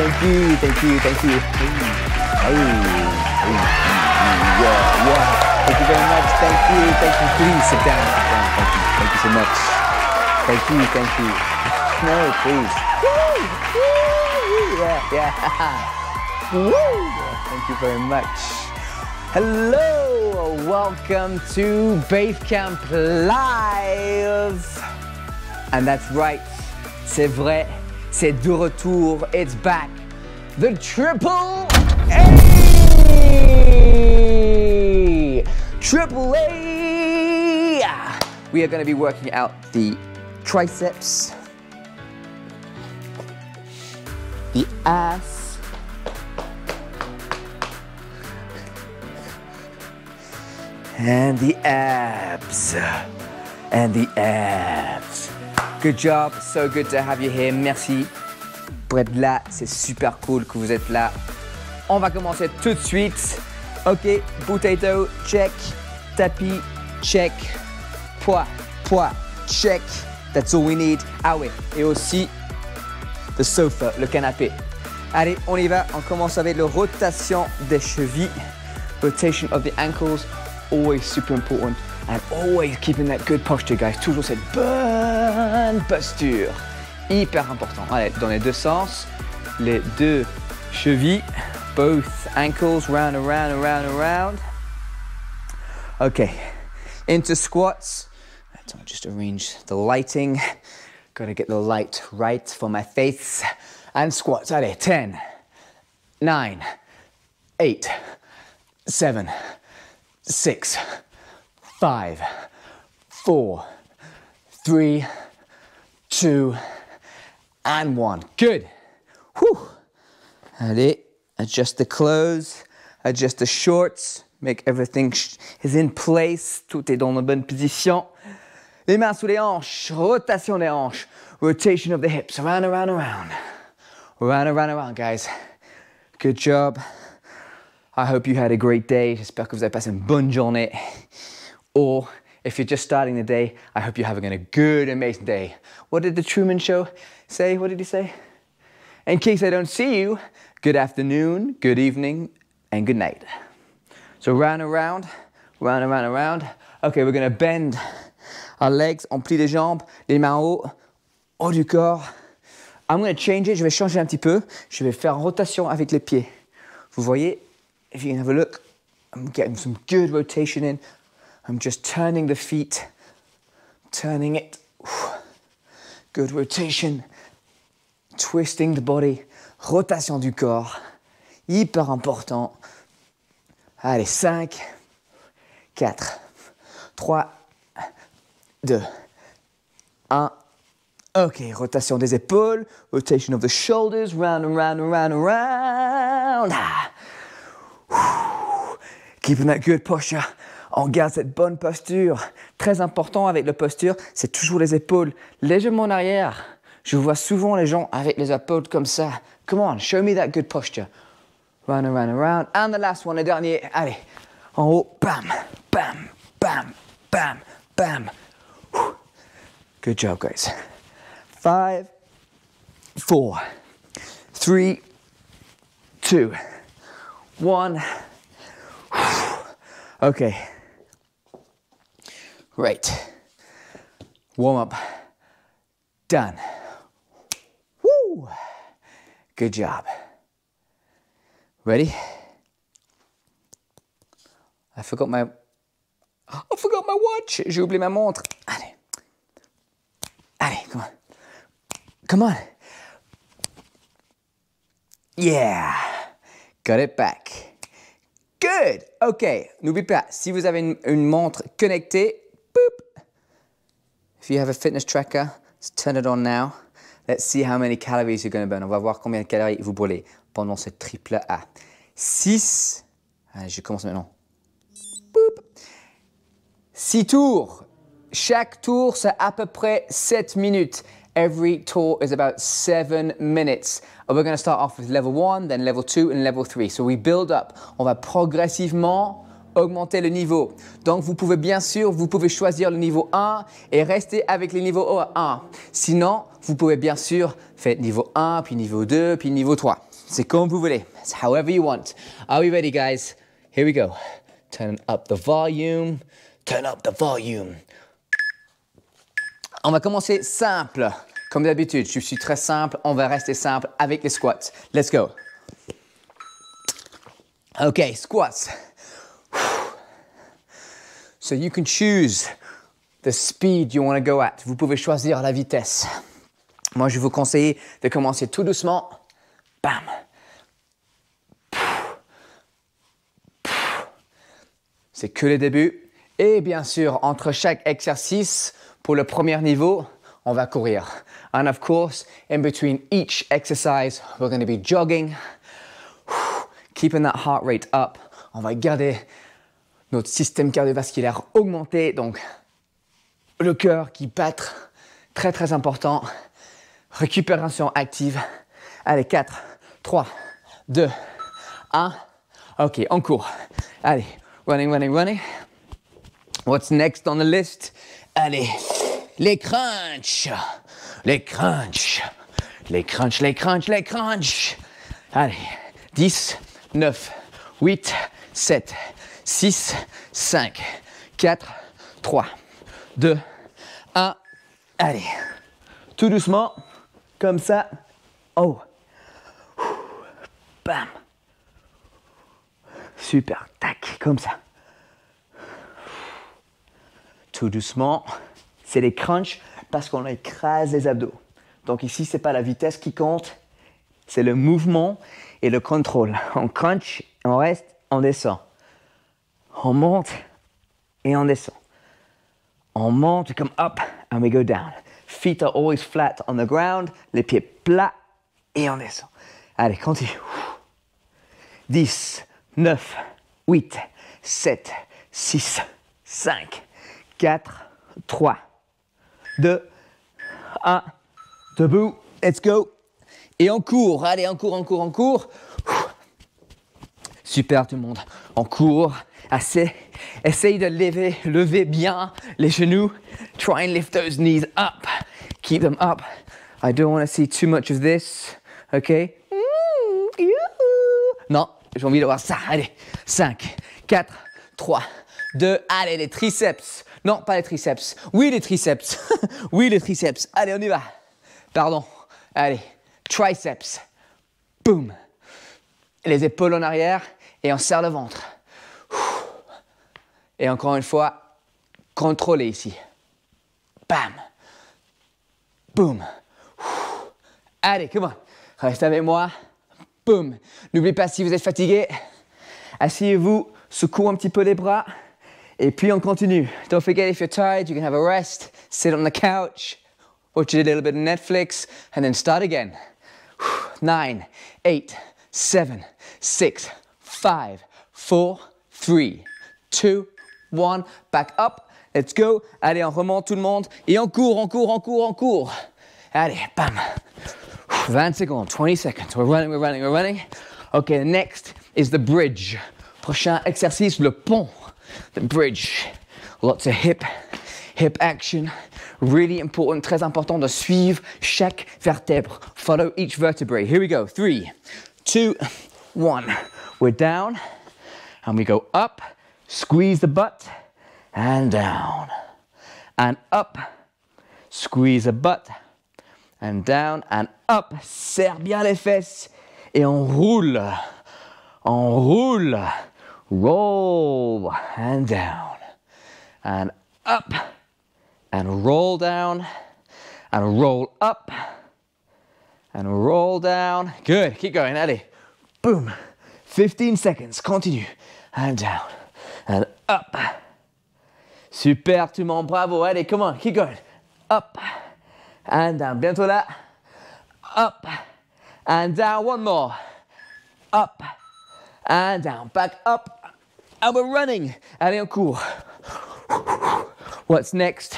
Thank you, thank you, thank you. Hey, hey, hey. Yeah, yeah. Thank you very much. Thank you, thank you. Please sit down. Sit down. Thank you, thank you so much. Thank you, thank you. No, please. Yeah, yeah. Woo. thank you very much. Hello, welcome to Basecamp Live. And that's right, c'est vrai, c'est de retour, it's back the Triple A! Triple A! We are gonna be working out the triceps, the ass, and the abs, and the abs. Good job, so good to have you here, merci pour de là. C'est super cool que vous êtes là. On va commencer tout de suite. OK, potato, check. Tapis, check. Poids, poids, check. That's all we need. Ah ouais, et aussi le sofa, le canapé. Allez, on y va. On commence avec la rotation des chevilles. Rotation of the ankles, always super important. And always keeping that good posture, guys. Toujours cette bonne posture. hyper important. Allez, dans les deux sens, les deux chevilles, both ankles round, around, around, around. Okay, into squats. I'll just arrange the lighting. Gotta get the light right for my face. And squats, allez, 10, 9, 8, 7, 6, 5, 4, 3, 2, and one. Good. Whew. Allez, adjust the clothes, adjust the shorts, make everything is in place, tout est dans la bonne position. Les mains sous les hanches, rotation des hanches, rotation of the hips, around, around, around. Around, around, around, guys. Good job. I hope you had a great day. J'espère que vous avez passé une bonne journée. Or, if you're just starting the day, I hope you're having a good, amazing day. What did the Truman Show? say, what did he say? In case I don't see you, good afternoon, good evening, and good night. So round and round, round and round and round. Okay, we're gonna bend our legs, on plie des jambes, les mains en haut, haut du corps. I'm gonna change it, je vais changer un petit peu. Je vais faire rotation avec les pieds. Vous voyez, if you can have a look, I'm getting some good rotation in. I'm just turning the feet, turning it. Good rotation. twisting the body, rotation du corps, hyper important. Allez, 5, 4, 3, 2, 1. Ok, rotation des épaules, rotation of the shoulders, round and round and round and round. Keeping that good posture. On garde cette bonne posture. Très important avec la posture, c'est toujours les épaules légèrement en arrière. Je vois souvent les gens avec les épaules comme ça. Come on, show me that good posture. Run and round and And the last one, le dernier. Allez, en haut. Bam, bam, bam, bam, bam. Good job, guys. Five, four, three, two, one. Okay. Right. Warm up. Done. Good job. Ready? I forgot my... I forgot my watch. J'ai oublié ma montre. Allez. Allez, come on. Come on. Yeah. Got it back. Good. OK. N'oublie pas, si vous avez une, une montre connectée, boop. If you have a fitness tracker, let's turn it on now. Let's see how many calories you're going to burn. On va voir combien de calories vous brûlez pendant ce triple A. 6. Je commence maintenant. 6 tours. Chaque tour, c'est à peu près 7 minutes. Every tour is about seven minutes. we're going to start off with level one, then level two, and level three. So we build up. On va progressivement augmenter le niveau. Donc vous pouvez bien sûr, vous pouvez choisir le niveau 1 et rester avec les niveaux 1. Sinon, vous pouvez bien sûr faire niveau 1, puis niveau 2, puis niveau 3. C'est comme vous voulez. It's however you want. Are we ready, guys? Here we go. Turn up the volume. Turn up the volume. On va commencer simple. Comme d'habitude, je suis très simple. On va rester simple avec les squats. Let's go. Ok squats. So you can choose the speed you want to go at. Vous pouvez choisir la vitesse. Moi, je vous conseille de commencer tout doucement. Bam. C'est que les débuts. Et bien sûr, entre chaque exercice, pour le premier niveau, on va courir. And of course, in between each exercise, we're going to be jogging, keeping that heart rate up. On va garder notre système cardiovasculaire augmenté, donc le cœur qui battre, très très important. Récupération active. Allez, 4, 3, 2, 1. OK, on court. Allez, running, running, running. What's next on the list? Allez, les crunchs. Les crunchs. Les crunchs, les crunchs, les crunchs. Allez, 10, 9, 8, 7, 6, 5, 4, 3, 2, 1. Allez, tout doucement. Comme ça. Oh. Bam. Super. Tac. Comme ça. Tout doucement. C'est les crunchs parce qu'on écrase les abdos. Donc ici, ce n'est pas la vitesse qui compte, c'est le mouvement et le contrôle. On crunch, on reste, on descend. On monte et on descend. On monte comme up and we go down. Feet are always flat on the ground. Les pieds plats. Et on descend. Allez, continue. 10, 9, 8, 7, 6, 5, 4, 3, 2, 1. Debout. Let's go. Et on court. Allez, on court, on court, on court super tout le monde. En cours, assez. Essaye de lever, lever bien les genoux. Try and lift those knees up. Keep them up. I don't want to see too much of this. OK? Mm, non, j'ai envie voir ça. Allez, 5, 4, 3, 2, allez, les triceps. Non, pas les triceps. Oui, les triceps. oui, les triceps. Allez, on y va. Pardon. Allez, triceps. Boum. Les épaules en arrière et on serre le ventre. Et encore une fois, contrôlez ici. Bam. Boum. Allez, on. Reste avec moi. Boum. N'oubliez pas, si vous êtes fatigué, asseyez-vous, secouez un petit peu les bras. Et puis on continue. Don't forget, if you're tired, you can have a rest, sit on the couch, watch a little bit of Netflix, and then start again. Nine, eight, seven, six, five, four, three, two, one. Back up. Let's go. Allez, on remonte tout le monde. Et on court, on court, on court, on court. Allez, bam. 20 secondes, 20 seconds. We're running, we're running, we're running. Okay, the next is the bridge. Prochain exercice, le pont. The bridge. Lots of hip, hip action. Really important, très important de suivre chaque vertèbre. Follow each vertebrae. Here we go. Three, two, one. We're down and we go up, squeeze the butt and down and up, squeeze the butt and down and up. Serre bien les fesses et on roule, on roule. Roll and down and up and roll down and roll up and roll down. Good, keep going, Eddie. Boom. 15 seconds, continue. And down, and up. Super, tout le monde, bravo. Allez, come on, keep going. Up, and down. Bientôt là. Up, and down. One more. Up, and down. Back up, and we're running. Allez, on court. What's next?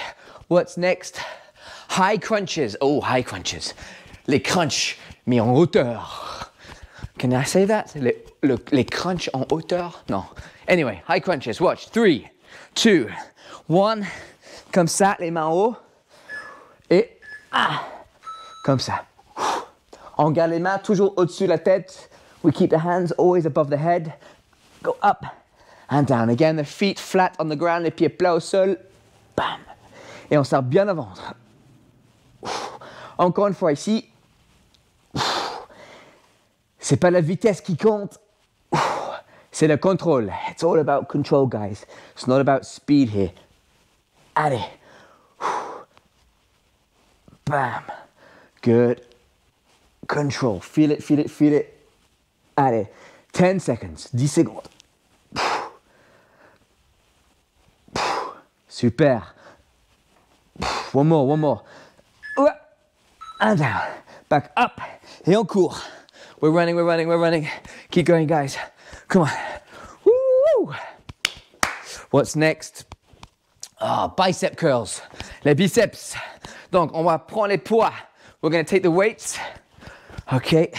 What's next? High crunches. Oh, high crunches. Les crunchs, mais en hauteur. Can I say that? les crunchs en hauteur? Non. Anyway, high crunches. Watch. 3, 2, 1. Comme ça, les mains haut. Et ah, comme ça. On garde les mains toujours au-dessus de la tête. We keep the hands always above the head. Go up and down. Again, the feet flat on the ground, les pieds plats au sol. Bam. Et on sort bien avant. Encore une fois ici. C'est pas la vitesse qui compte. C'est le contrôle. It's all about control, guys. It's not about speed here. Allez. Bam. Good. Control. Feel it, feel it, feel it. Allez. 10 seconds. 10 secondes. Super. One more, one more. And down. Back up. Et on court. We're running, we're running, we're running. Keep going, guys. Come on. Woo! What's next? Ah, oh, bicep curls. Les biceps. Donc, on va prendre les poids. We're gonna take the weights. Okay,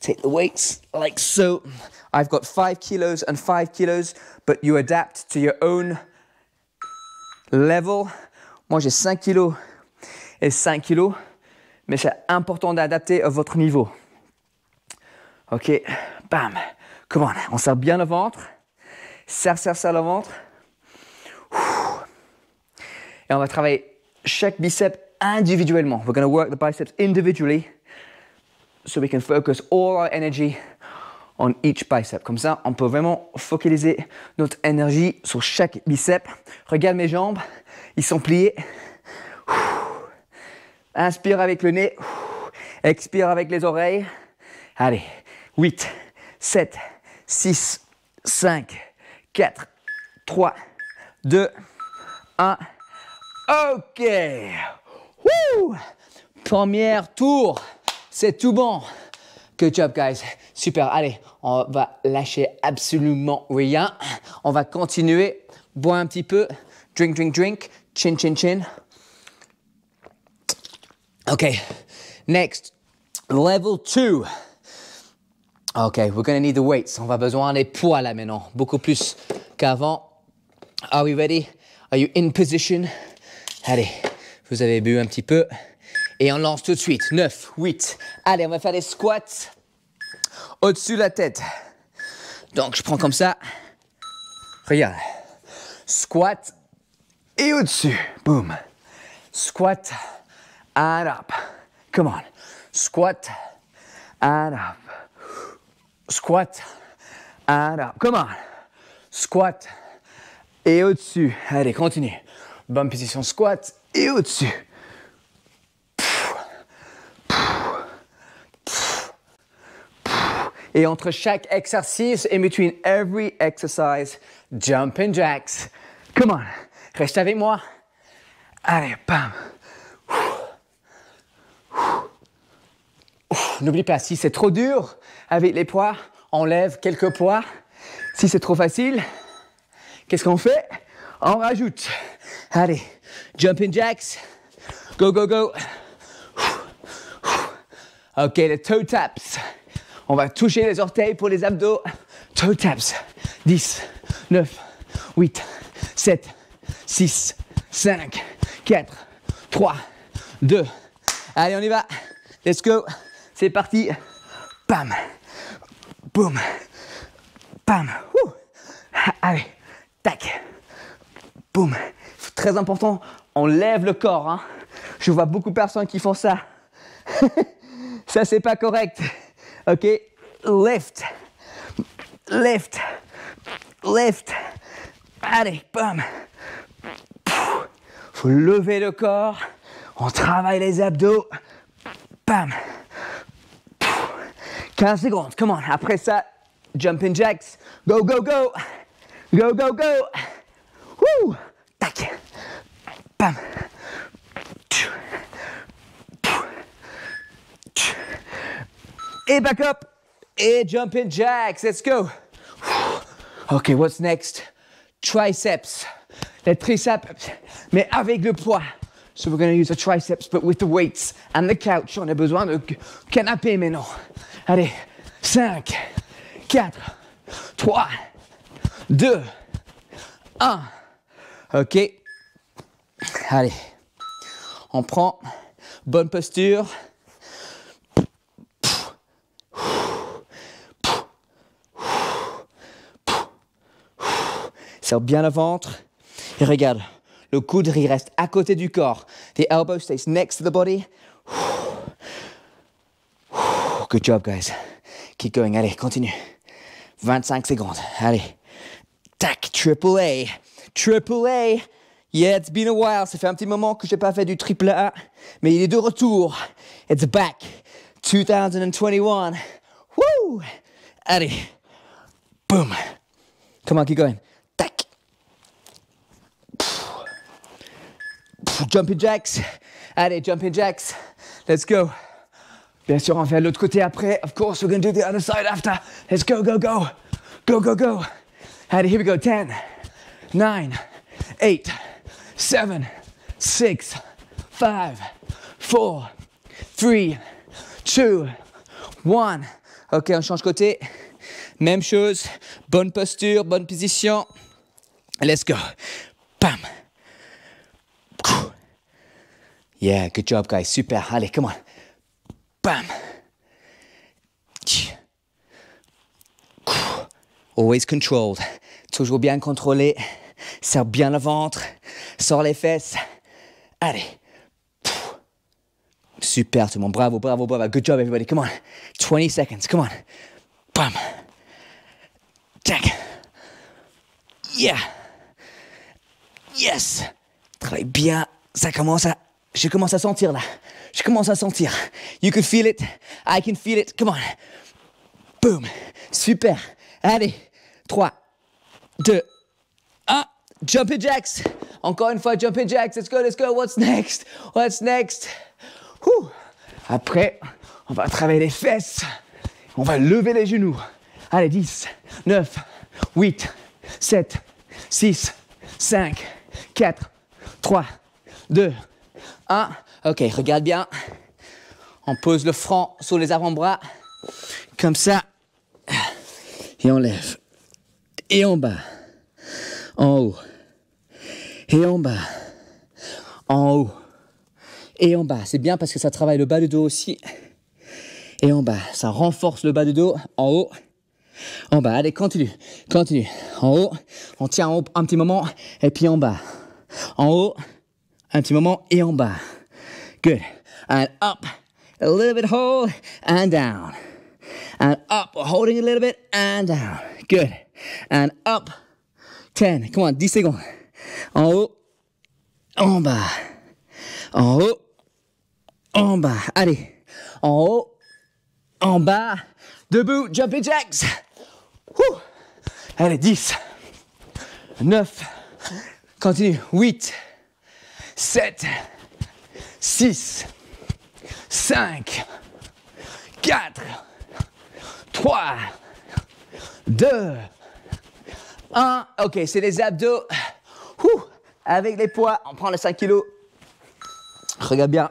take the weights like so. I've got five kilos and five kilos, but you adapt to your own level. Moi, j'ai 5 kilos et 5 kilos, mais c'est important d'adapter à votre niveau. Ok, bam. Come on, on serre bien le ventre. Serre, serre, serre le ventre. Et on va travailler chaque bicep individuellement. We're going to work the biceps individually so we can focus all our energy on each bicep. Comme ça, on peut vraiment focaliser notre énergie sur chaque bicep. Regarde mes jambes, ils sont pliés. Inspire avec le nez, expire avec les oreilles. Allez. 8, 7, 6, 5, 4, 3, 2, 1. Ok. Premier tour. C'est tout bon. Good job, guys. Super. Allez, on va lâcher absolument rien. On va continuer. Bois un petit peu. Drink, drink, drink. Chin, chin, chin. Ok. Next. Level 2. Ah, ok, we're gonna need the weights. On va besoin des poids là maintenant, beaucoup plus qu'avant. Are we ready? Are you in position? Allez, vous avez bu un petit peu. Et on lance tout de suite. 9, 8. Allez, on va faire des squats au-dessus de la tête. Donc, je prends comme ça. Regarde. Squat et au-dessus. Boom. Squat and up. Come on. Squat and up. Squat. And Come on. Squat. Et au-dessus. Allez, continue. Bonne position squat. Et au-dessus. Et entre chaque exercice, in between every exercise, and jacks. Come on. Reste avec moi. Allez, bam. N'oubliez pas, si c'est trop dur avec les poids, enlève quelques poids. Si c'est trop facile, qu'est-ce qu'on fait On rajoute. Allez, jumping jacks. Go, go, go. Ok, les toe taps. On va toucher les orteils pour les abdos. Toe taps. 10, 9, 8, 7, 6, 5, 4, 3, 2. Allez, on y va. Let's go. C'est parti. Pam. Boum. Pam. Ah, allez. Tac. Boum. très important. On lève le corps. Hein. Je vois beaucoup de personnes qui font ça. ça, c'est pas correct. Ok. Lift. Lift. Lift. Allez. Bam. Faut lever le corps. On travaille les abdos. Bam. 15 secondes, come on. Après ça, jumping jacks. Go, go, go. Go, go, go. Woo! Tac. Bam. Et back up. Et jumping jacks. Let's go. Okay, what's next? Triceps. Les triceps. Mais avec le poids. So we're going to use the triceps, but with the weights and the couch. On a besoin de canapé maintenant. Allez, 5, 4, 3, 2, 1. Ok. Allez. On prend. Bonne posture. Serre bien le ventre. Et regarde, le coude reste à côté du corps. The elbow stays next to the body. Good job, guys. Keep going. Allez, continue. 25 secondes. Allez. Tac, triple A. Triple A. Yeah, it's been a while. Ça fait un petit moment que j'ai pas fait du triple A. Mais il est de retour. It's back. 2021. Woo! Allez. Boom. Come on, keep going. Tac. Jumping jacks. Allez, jumping jacks. Let's go. Bien sûr, on va l'autre côté après. Of course, we're going to do the other side after. Let's go, go, go. Go, go, go. Allez, here we go. 10, 9, 8, 7, 6, 5, 4, 3, 2, 1. Ok, on change côté. Même chose. Bonne posture, bonne position. Let's go. Bam. Yeah, good job, guys. Super. Allez, come on. Bam. Always controlled. Toujours bien contrôlé. Serre bien le ventre. Sors les fesses. Allez. Super tout le monde. Bravo, bravo, bravo. Good job everybody. Come on. 20 seconds. Come on. Bam. Tac. Yeah. Yes. Travaille bien. Ça commence à... Je commence à sentir là. Je commence à sentir. You can feel it. I can feel it. Come on. Boom. Super. Allez. 3, 2, 1. Jumping jacks. Encore une fois, jumping jacks. Let's go, let's go. What's next? What's next? Après, on va travailler les fesses. On va lever les genoux. Allez, 10, 9, 8, 7, 6, 5, 4, 3, 2, 1. Ok, regarde bien. On pose le front sur les avant-bras. Comme ça. Et on lève. Et en bas. En haut. Et en bas. En haut. Et en bas. C'est bien parce que ça travaille le bas du dos aussi. Et en bas. Ça renforce le bas du dos. En haut. En bas. Allez, continue. Continue. En haut. On tient un petit moment. Et puis en bas. En haut. Un petit moment. Et en bas. Good. And up, a little bit hold, and down. And up, We're holding a little bit, and down. Good. And up, 10. Come on, 10 secondes. En haut, en bas. En haut, en bas. Allez. En haut, en bas. Debout, jumping jacks. Woo. Allez, 10, 9, continue, 8, 7, 6, 5, 4, 3, 2, 1. Ok, c'est les abdos. avec les poids, on prend les 5 kilos. Regarde bien.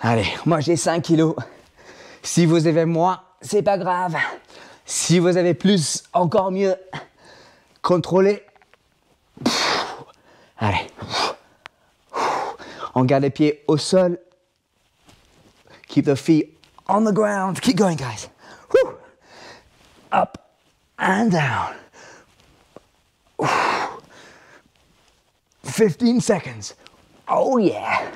Allez, moi j'ai 5 kilos. Si vous avez moins, c'est pas grave. Si vous avez plus, encore mieux. Contrôlez Allez. On garde les pieds au sol. Keep the feet on the ground. Keep going, guys. Up and down. 15 seconds. Oh, yeah.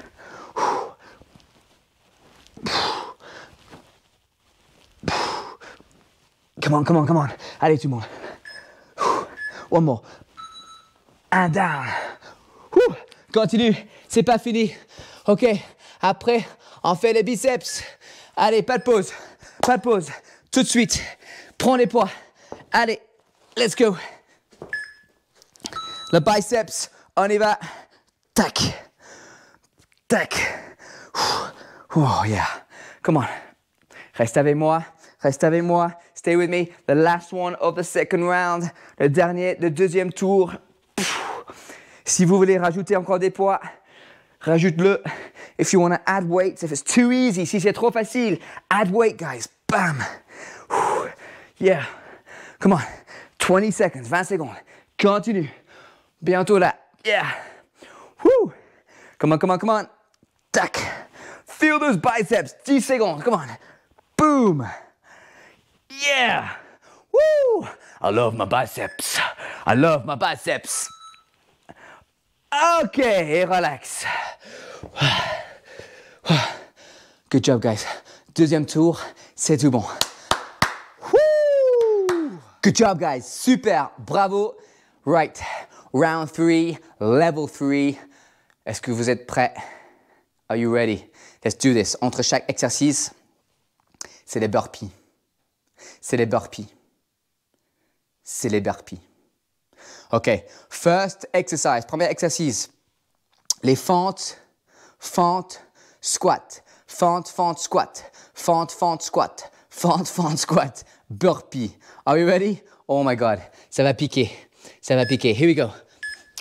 Come on, come on, come on. Allez, tout more. monde. One more. And down. Continue, c'est pas fini. Ok, après, on fait les biceps. Allez, pas de pause, pas de pause. Tout de suite, prends les poids. Allez, let's go. Le biceps, on y va. Tac, tac. Oh yeah, come on. Reste avec moi, reste avec moi. Stay with me. The last one of the second round. Le dernier, le deuxième tour. Si vous voulez rajouter encore des poids, rajoute-le. If you want to add weight, if it's too easy, si c'est trop facile, add weight, guys. Bam. Yeah. Come on. 20 seconds, 20 secondes. Continue. Bientôt là. Yeah. Woo. Come on, come on, come on. Tac. Feel those biceps. 10 secondes. Come on. Boom. Yeah. Woo. I love my biceps. I love my biceps. Ok, et relax. Good job, guys. Deuxième tour, c'est tout bon. Good job, guys. Super, bravo. Right, round three, level three. Est-ce que vous êtes prêts? Are you ready? Let's do this. Entre chaque exercice, c'est les burpees. C'est les burpees. C'est les burpees. OK. First exercise, premier exercice. Les fentes, fentes, squat. Fente, fente, squat. Fente, fente, squat. Fente, fente, squat. Burpee. Are you ready? Oh my God. Ça va piquer. Ça va piquer. Here we go.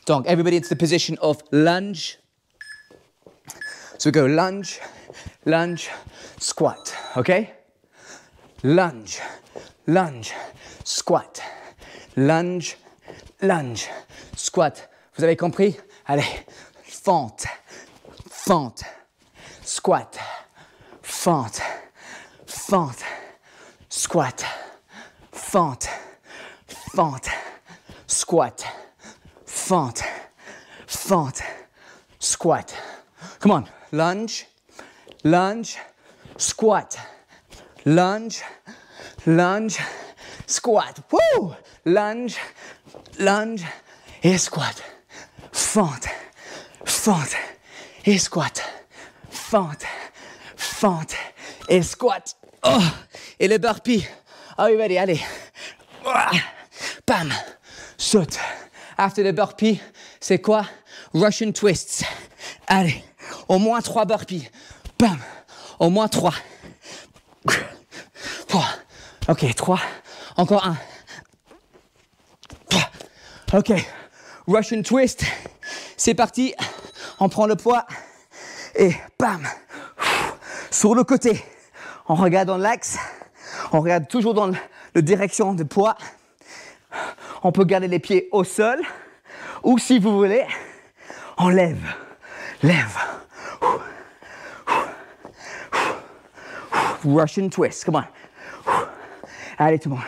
Donc, everybody into the position of lunge. So we go lunge, lunge, squat. Okay? Lunge, lunge, squat. Lunge, lunge, squat. Vous avez compris Allez, fente, fente, squat, fente, fente, squat, fente, fente, squat, fente, fente, squat. Come on, lunge, lunge, squat, lunge, lunge, squat. Woo! Lunge, lunge et squat. Fente, fente et squat. Fente, fente et squat. Oh, et le burpee. Are you ready? Allez. Bam. Saute. After the burpee, c'est quoi? Russian twists. Allez. Au moins trois burpees. Bam. Au moins trois. Ok, trois. Encore un. Ok, Russian twist, c'est parti. On prend le poids et bam, sur le côté. On regarde dans l'axe, on regarde toujours dans la direction de poids. On peut garder les pieds au sol ou si vous voulez, on lève, lève. Russian twist, come on. Allez tout le monde.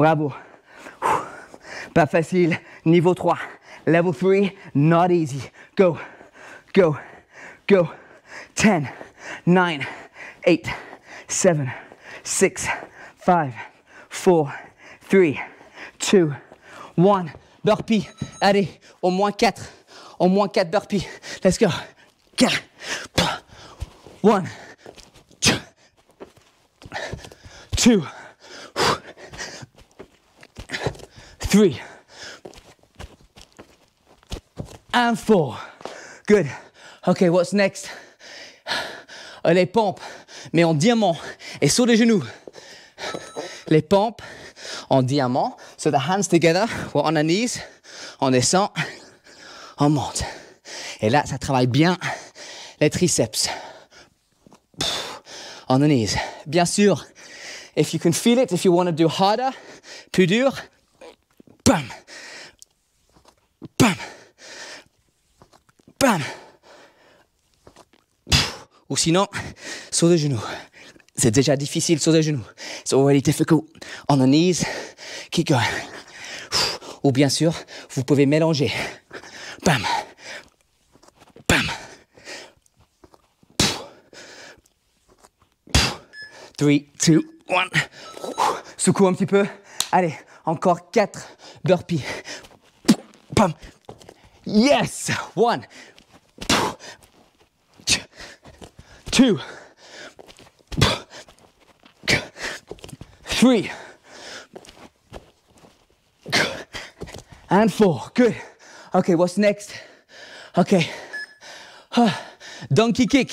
Bravo. Pas facile. Niveau 3. Level 3, not easy. Go, go, go. 10, 9, 8, 7, 6, 5, 4, 3, 2, 1. Burpee. Allez, au moins 4. Au moins 4 burpees. Let's go. 1, 2, 2. three, and four. Good. Okay, what's next? Euh, les pompes, mais en diamant et sur les genoux. Les pompes en diamant. So the hands together, we're on our knees. On descend, on monte. Et là, ça travaille bien les triceps. On the knees. Bien sûr, if you can feel it, if you want to do harder, plus dur, Bam! Bam! Bam! Ou sinon, saut de genoux. C'est déjà difficile, saut de genoux. C'est already difficult. On the knees, kicker. Ou bien sûr, vous pouvez mélanger. Bam! Bam! 3, 2, 1. Soucou un petit peu. Allez, encore 4. burpee. Pump. Yes. One. Two. Three. And four. Good. Okay, what's next? Okay. Huh. Donkey kick.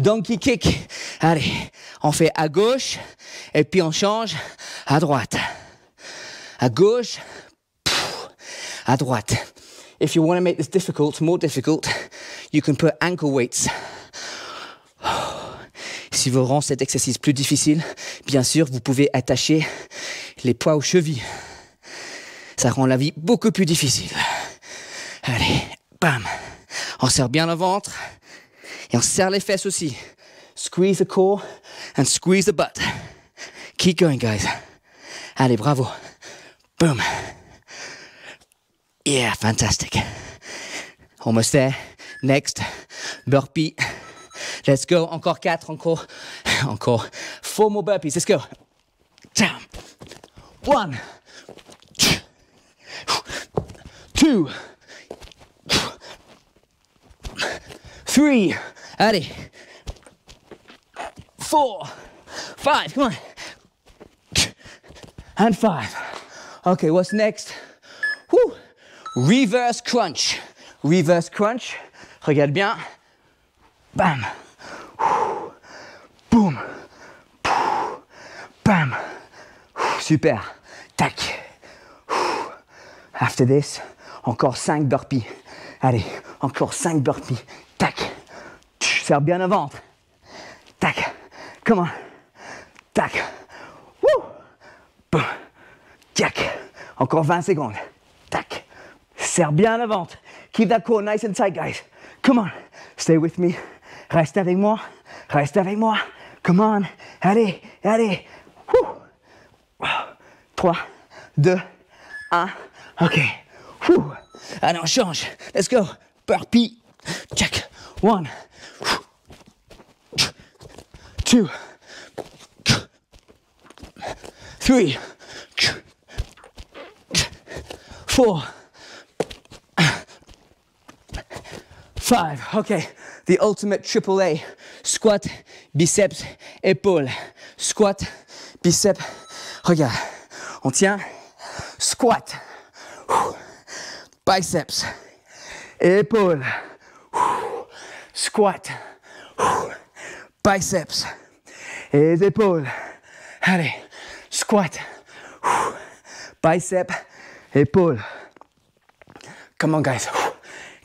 Donkey kick. Allez, on fait à gauche et puis on change à droite. À gauche, à droite. If you want to make this difficult, more difficult, you can put ankle weights. Si vous rendez cet exercice plus difficile, bien sûr, vous pouvez attacher les poids aux chevilles. Ça rend la vie beaucoup plus difficile. Allez, bam. On serre bien le ventre et on serre les fesses aussi. Squeeze the core and squeeze the butt. Keep going, guys. Allez, bravo. Boom. Yeah, fantastic. Almost there. Next, burpee. Let's go. Encore quatre, encore, encore. Four more burpees. Let's go. Down. One. Two. Three. Addy. Four. Five. Come on. And five. Okay, what's next? Reverse crunch. Reverse crunch. Regarde bien. Bam. Boum. Bam. Super. Tac. After this, encore 5 burpees. Allez, encore 5 burpees. Tac. Serre bien le ventre. Tac. Comment Tac. Wouh. Boum. Tac. Encore 20 secondes. Serre bien la vente. Keep that core nice and tight, guys. Come on, stay with me. Reste avec moi, reste avec moi. Come on, allez, allez. 3, 2, 1. Ok. Ouh. Allez, on change. Let's go. Burpee. Check. 1, 2, 3, 4, five. Okay, the ultimate triple A. Squat, biceps, épaule. Squat, biceps. Regarde, on tient. Squat, biceps, épaule. Squat, biceps et épaules. Allez, squat, biceps, épaule. Come on guys,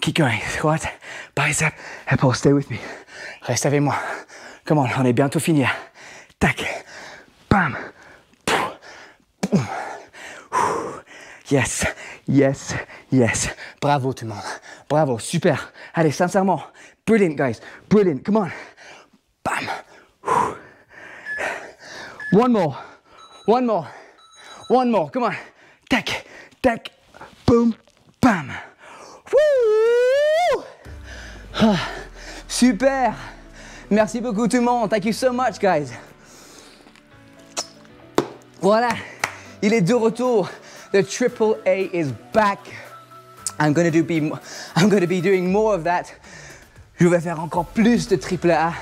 keep going, squat bicep, Apple, eh, stay with me. Reste avec moi. come on est bientôt fini. Hein. Tac, bam, Yes, yes, yes. Bravo tout le monde. Bravo, super. Allez, sincèrement. Brilliant, guys. Brilliant. Come on. Bam. One more. One more. One more. Come on. Tac, tac, boom, bam. Ah, super Merci beaucoup tout le monde. Thank you so much, guys. Voilà, il est de retour. The triple A is back. I'm do be, I'm gonna be doing more of that. Je vais faire encore plus de triple A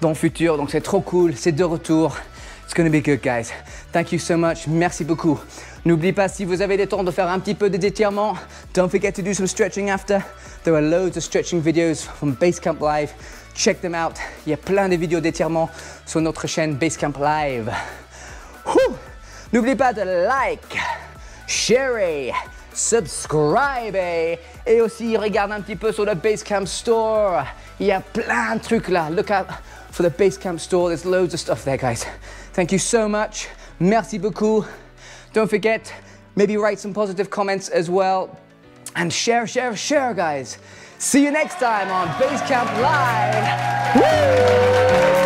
dans le futur, donc c'est trop cool. C'est de retour. It's gonna be good, guys. Thank you so much. Merci beaucoup. N'oublie pas, si vous avez le temps, de faire un petit peu de d'étirement. Don't forget to do some stretching after. There are loads of stretching videos from Basecamp Live. Check them out. Il y a plein de vidéos d'étirement sur notre chaîne Basecamp Live. N'oublie pas de like, share, subscribe et aussi regarde un petit peu sur le Basecamp Store. Il y a plein de trucs là. Look out for the Basecamp Store. There's loads of stuff there, guys. Thank you so much. Merci beaucoup. Don't forget, maybe write some positive comments as well. And share, share, share, guys. See you next time on Basecamp Live. Woo!